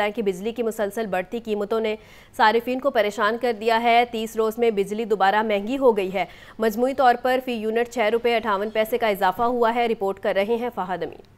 लगता है कि बिजली की मुसलसल बढ़ती कीमतों ने सार्फिन को परेशान कर दिया है तीस रोज़ में बिजली दोबारा महंगी हो गई है मजमू तौर पर फ़ी यूनिट छः रुपये अठावन पैसे का इजाफा हुआ है रिपोर्ट कर रहे हैं फ़ाहद अमीन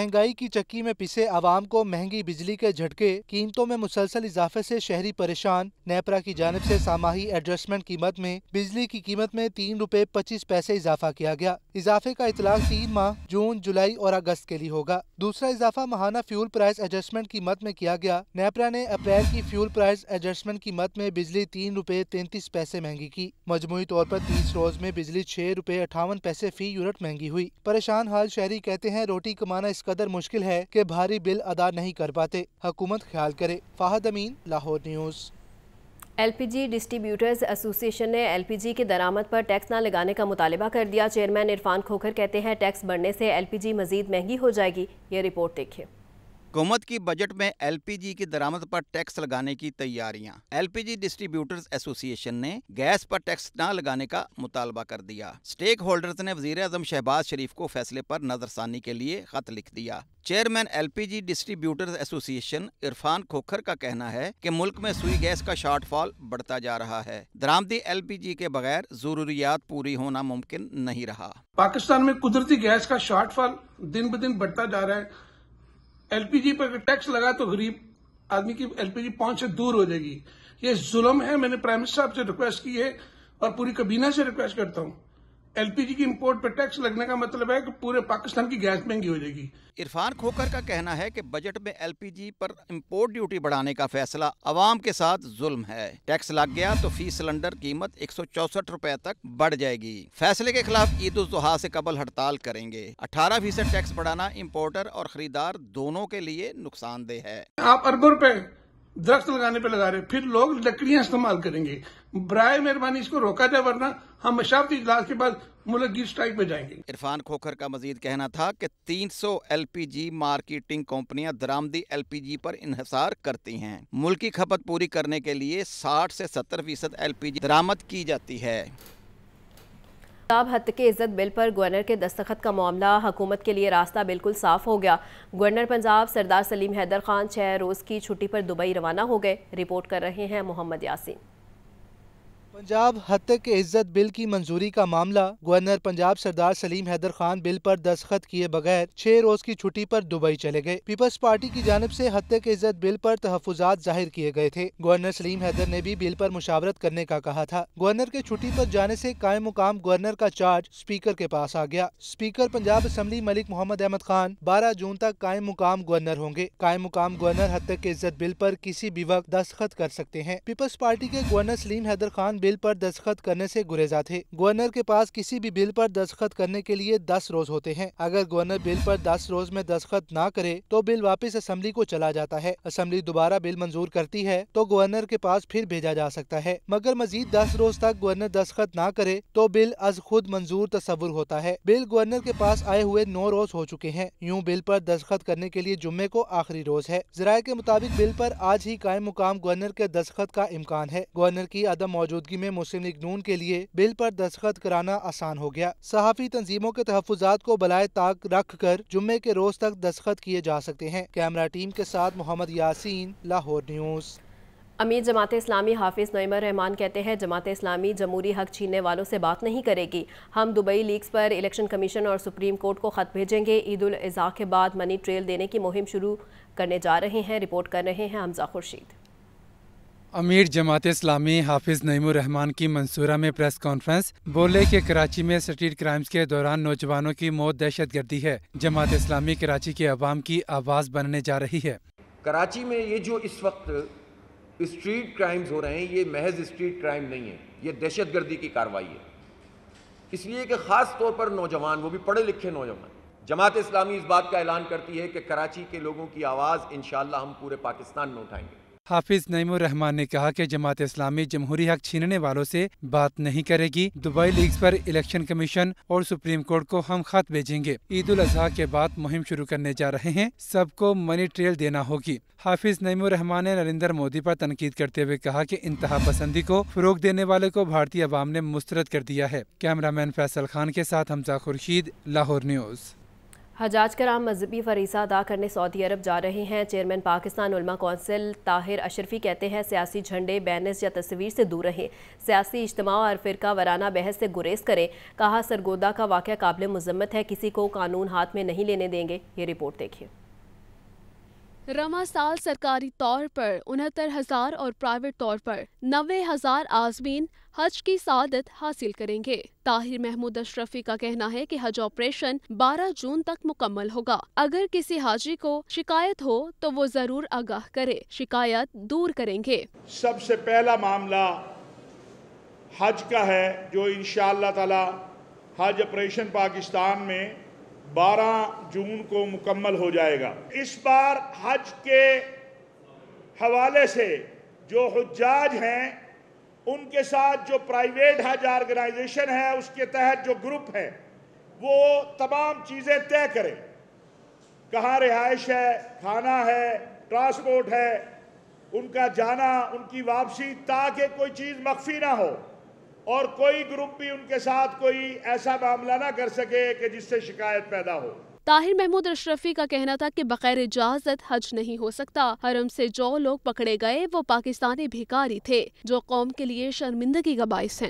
महंगाई की चक्की में पिसे आवाम को महंगी बिजली के झटके कीमतों में मुसलसल इजाफे से शहरी परेशान नेपरा की जानब से सामाही एडजस्टमेंट कीमत में बिजली की कीमत में तीन रूपए पच्चीस पैसे इजाफा किया गया इजाफे का इतलाक तीन माह जून जुलाई और अगस्त के लिए होगा दूसरा इजाफा महाना फ्यूल प्राइस एडजस्टमेंट कीमत में किया गया नेपरा ने अप्रैल की फ्यूल प्राइस एडजस्टमेंट कीमत में बिजली तीन रूपए तैतीस पैसे महंगी की मजमुई तौर पर तीस रोज में बिजली छह रूपए अठावन पैसे फी यूनिट महंगी हुई परेशान हाल शहरी कहते हैं रोटी कमाना इसका कदर मुश्किल है कि भारी बिल अदा नहीं कर पाते हुकूमत ख्याल करे Fahad Amin Lahore news LPG distributors association ने एलपीजी के दरामद पर टैक्स न लगाने का मुतालबा कर दिया चेयरमैन इरफान खोखर कहते हैं टैक्स बढ़ने से एलपीजी मजीद महंगी हो जाएगी ये रिपोर्ट देखिए हुकूमत की बजट में एलपीजी की दरामद पर टैक्स लगाने की तैयारियां एलपीजी डिस्ट्रीब्यूटर्स एसोसिएशन ने गैस पर टैक्स न लगाने का मुतालबा कर दिया स्टेक होल्डर्स ने वजीर अजम शहबाज शरीफ को फैसले पर नजरसानी के लिए खत लिख दिया chairman LPG distributors association Irfan Khokhar का कहना है कि मुल्क में सुई गैस का शॉर्टफॉल बढ़ता जा रहा है दरामदी एलपीजी के बगैर जरूरियात पूरी होना मुमकिन नहीं रहा पाकिस्तान में कुदरती गैस का शॉर्टफॉल दिन ब दिन बढ़ता जा रहा है एलपीजी पर टैक्स लगा तो गरीब आदमी की एलपीजी पहुंच से दूर हो जाएगी ये जुल्म है मैंने प्राइम मिनिस्टर साहब से रिक्वेस्ट की है और पूरी कबीना से रिक्वेस्ट करता हूं एलपीजी की इंपोर्ट पर टैक्स लगने का मतलब है कि पूरे पाकिस्तान की गैस महंगी हो जाएगी इरफान खोखर का कहना है कि बजट में एलपीजी पर इंपोर्ट ड्यूटी बढ़ाने का फैसला आवाम के साथ जुल्म है टैक्स लग गया तो फीस सिलेंडर कीमत एक सौ चौसठ रूपए तक बढ़ जाएगी फैसले के खिलाफ ईद उल जुहा से कबल हड़ताल करेंगे अठारह फीसद टैक्स बढ़ाना इम्पोर्टर और खरीदार दोनों के लिए नुकसानदेह है आप अरबों रूपए दरख्त लगाने पे लगा रहे फिर लोग लकड़ियां इस्तेमाल करेंगे बर मेहरबानी इसको रोका जाए वरना हम मशाफती इजलास के बाद मुलगी स्ट्राइक में जाएंगे इरफान खोखर का मजीद कहना था कि 300 जी मार्केटिंग कंपनियां दरामदी एल पी जी पर इंसार करती हैं मुल्की खपत पूरी करने के लिए 60 से 70 फीसद एल पी जी दरामद की जाती है ताब हत के इज्जत बिल पर गवर्नर के दस्तखत का मामला हुकूमत के लिए रास्ता बिल्कुल साफ हो गया गवर्नर पंजाब सरदार सलीम हैदर खान छः रोज़ की छुट्टी पर दुबई रवाना हो गए रिपोर्ट कर रहे हैं मोहम्मद यासिन पंजाब हद के इज्जत बिल की मंजूरी का मामला गवर्नर पंजाब सरदार सलीम हैदर खान बिल पर दस्तखत किए बगैर छह रोज की छुट्टी पर दुबई चले गए पीपल्स पार्टी की जानब से हद के इज्जत बिल पर तहफात जाहिर किए गए थे गवर्नर सलीम हैदर ने भी बिल पर मुशावरत करने का कहा था गवर्नर के छुट्टी पर जाने से कायम मुकाम गवर्नर का चार्ज स्पीकर के पास आ गया स्पीकर पंजाब असम्बली मलिक मोहम्मद अहमद खान बारह जून तक कायम मुकाम गवर्नर होंगे कायम मुकाम गवर्नर हद के इज्जत बिल आरोप किसी भी वक्त दस्तखत कर सकते हैं पीपल्स पार्टी के governor Saleem Haider Khan bill bill पर दस्तखत करने से गुरेजा थे गवर्नर के पास किसी भी बिल पर दस्तखत करने के लिए दस रोज होते हैं अगर गवर्नर बिल पर दस रोज में दस्तखत न करे तो बिल वापस असम्बली को चला जाता है असम्बली दोबारा बिल मंजूर करती है तो गवर्नर के पास फिर भेजा जा सकता है मगर मजीद दस रोज तक गवर्नर दस्तखत न करे तो बिल अज खुद मंजूर तस्वुर होता है बिल गवर्नर के पास आए हुए नौ रोज हो चुके हैं यूँ बिल आरोप दस्तखत करने के लिए जुम्मे को आखिरी रोज है जराये के मुताबिक बिल आरोप आज ही कायम मुकाम गवर्नर के दस्तखत का इम्कान है गवर्नर की अदम मौजूदगी में मुस्लिम लीग नून के लिए बिल पर दस्तखत कराना आसान हो गया सहाफ़ी तंजीमों के तहफात को बलाय ताक रख कर जुम्मे के रोज तक दस्तखत किए जा सकते हैं कैमरा टीम के साथ मोहम्मद यासीन लाहौर न्यूज़ अमीर जमात इस्लामी हाफिज़ नईमर रहमान कहते हैं जमात इस्लामी जमहूरी हक छीनने वालों से बात नहीं करेगी हम दुबई लीग्स पर इलेक्शन कमीशन और सुप्रीम कोर्ट को ख़त भेजेंगे ईद उल अज़ा के बाद मनी ट्रेल देने की मुहिम शुरू करने जा रहे हैं रिपोर्ट कर रहे हैं हमजा खुर्शीद अमीर जमात इस्लामी हाफिज नईमान की मंसूरा में प्रेस कॉन्फ्रेंस बोले कि कराची में स्ट्रीट क्राइम्स के दौरान नौजवानों की मौत दहशत गर्दी है जमात इस्लामी कराची के आवाम की आवाज़ बनने जा रही है कराची में ये जो इस वक्त स्ट्रीट क्राइम्स हो रहे हैं ये महज स्ट्रीट क्राइम नहीं है ये दहशत गर्दी की कार्रवाई है इसलिए कि ख़ास तौर पर नौजवान वो भी पढ़े लिखे नौजवान जमात इस्लामी इस बात का ऐलान करती है कि कराची के लोगों की आवाज़ इन हम पूरे पाकिस्तान में उठाएंगे हाफिज नईम रहमान ने कहा कि जमात इस्लामी जमहूरी हक छीनने वालों से बात नहीं करेगी दुबई लीग पर इलेक्शन कमीशन और सुप्रीम कोर्ट को हम खत भेजेंगे ईद उल अजहा के बाद मुहिम शुरू करने जा रहे हैं सबको मनी ट्रेल देना होगी हाफिज नईम रहमान ने नरेंद्र मोदी पर तनकीद करते हुए कहा कि इंतहा पसंदी को फरोग देने वाले को भारतीय अवाम ने मुस्तरद कर दिया है कैमरामैन फैसल खान के साथ हमजा खुर्शीद लाहौर न्यूज़ हजाज कराम मजहबी फरीसा अदा करने सऊदी अरब जा रहे हैं चेयरमैन पाकिस्तान उलमा कौंसिल ताहिर अशरफी कहते हैं सियासी झंडे बैनस या तस्वीर से दूर रहें सियासी इज्तम और फ़िरका वराना बहस से गुरेज करें कहा सरगोदा का वाक़ काबिल मजम्मत है किसी को कानून हाथ में नहीं लेने देंगे ये रिपोर्ट देखिए रवा साल सरकारी तौर पर उनहत्तर हज़ार और प्राइवेट तौर पर नब्बे हज़ार आजमीन हज की सादत हासिल करेंगे ताहिर महमूद अशरफी का कहना है कि हज ऑपरेशन 12 जून तक मुकम्मल होगा अगर किसी हाजी को शिकायत हो तो वो ज़रूर आगाह करे शिकायत दूर करेंगे सबसे पहला मामला हज का है जो इन ताला हज ऑपरेशन पाकिस्तान में 12 जून को मुकम्मल हो जाएगा इस बार हज के हवाले से जो हजाज हैं उनके साथ जो प्राइवेट हज ऑर्गेनाइजेशन है उसके तहत जो ग्रुप है वो तमाम चीज़ें तय करें कहाँ रिहाइश है खाना है ट्रांसपोर्ट है उनका जाना उनकी वापसी ताकि कोई चीज़ मख्फी ना हो और कोई ग्रुप भी उनके साथ कोई ऐसा मामला ना कर सके कि जिससे शिकायत पैदा हो ताहिर महमूद अशरफी का कहना था कि बगैर इजाजत हज नहीं हो सकता हरम से जो लोग पकड़े गए वो पाकिस्तानी भिकारी थे जो कौम के लिए शर्मिंदगी का बायस है